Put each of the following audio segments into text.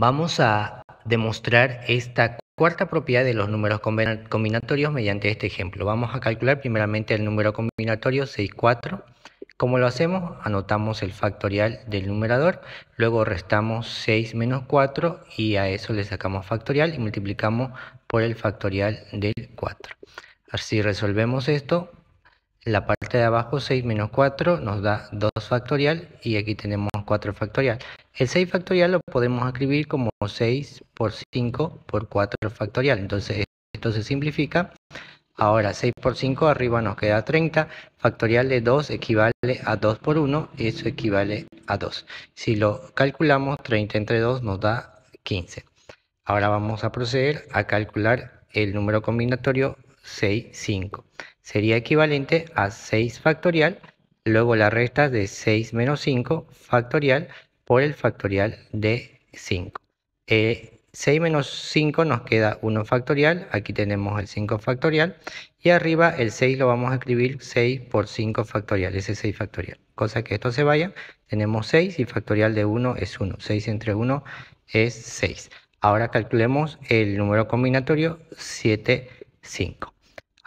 Vamos a demostrar esta cuarta propiedad de los números combinatorios mediante este ejemplo. Vamos a calcular primeramente el número combinatorio 6, 4. ¿Cómo lo hacemos? Anotamos el factorial del numerador, luego restamos 6 menos 4 y a eso le sacamos factorial y multiplicamos por el factorial del 4. Así resolvemos esto, la parte de abajo 6 menos 4 nos da 2 factorial y aquí tenemos 4 factorial. El 6 factorial lo podemos escribir como 6 por 5 por 4 factorial. Entonces esto se simplifica. Ahora 6 por 5 arriba nos queda 30. Factorial de 2 equivale a 2 por 1. Eso equivale a 2. Si lo calculamos 30 entre 2 nos da 15. Ahora vamos a proceder a calcular el número combinatorio 6, 5. Sería equivalente a 6 factorial luego la resta de 6 menos 5 factorial por el factorial de 5. 6 eh, menos 5 nos queda 1 factorial, aquí tenemos el 5 factorial, y arriba el 6 lo vamos a escribir 6 por 5 factorial, ese 6 factorial. Cosa que esto se vaya, tenemos 6 y factorial de 1 es 1, 6 entre 1 es 6. Ahora calculemos el número combinatorio 7, 5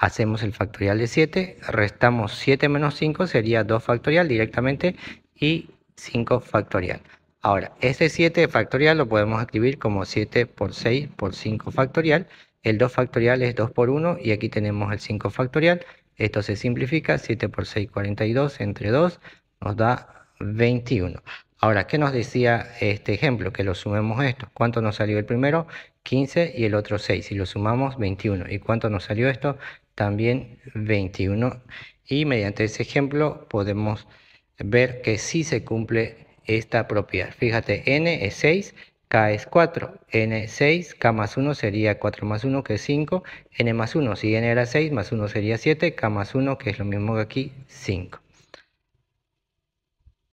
hacemos el factorial de 7, restamos 7 menos 5 sería 2 factorial directamente y 5 factorial. Ahora, este 7 factorial lo podemos escribir como 7 por 6 por 5 factorial. El 2 factorial es 2 por 1 y aquí tenemos el 5 factorial. Esto se simplifica, 7 por 6, 42, entre 2 nos da 21. Ahora, ¿qué nos decía este ejemplo? Que lo sumemos esto. ¿Cuánto nos salió el primero? 15 y el otro 6. Si lo sumamos, 21. ¿Y cuánto nos salió esto? también 21. Y mediante ese ejemplo podemos ver que sí se cumple esta propiedad. Fíjate, n es 6, k es 4, n es 6, k más 1 sería 4 más 1 que es 5, n más 1, si n era 6, más 1 sería 7, k más 1 que es lo mismo que aquí, 5.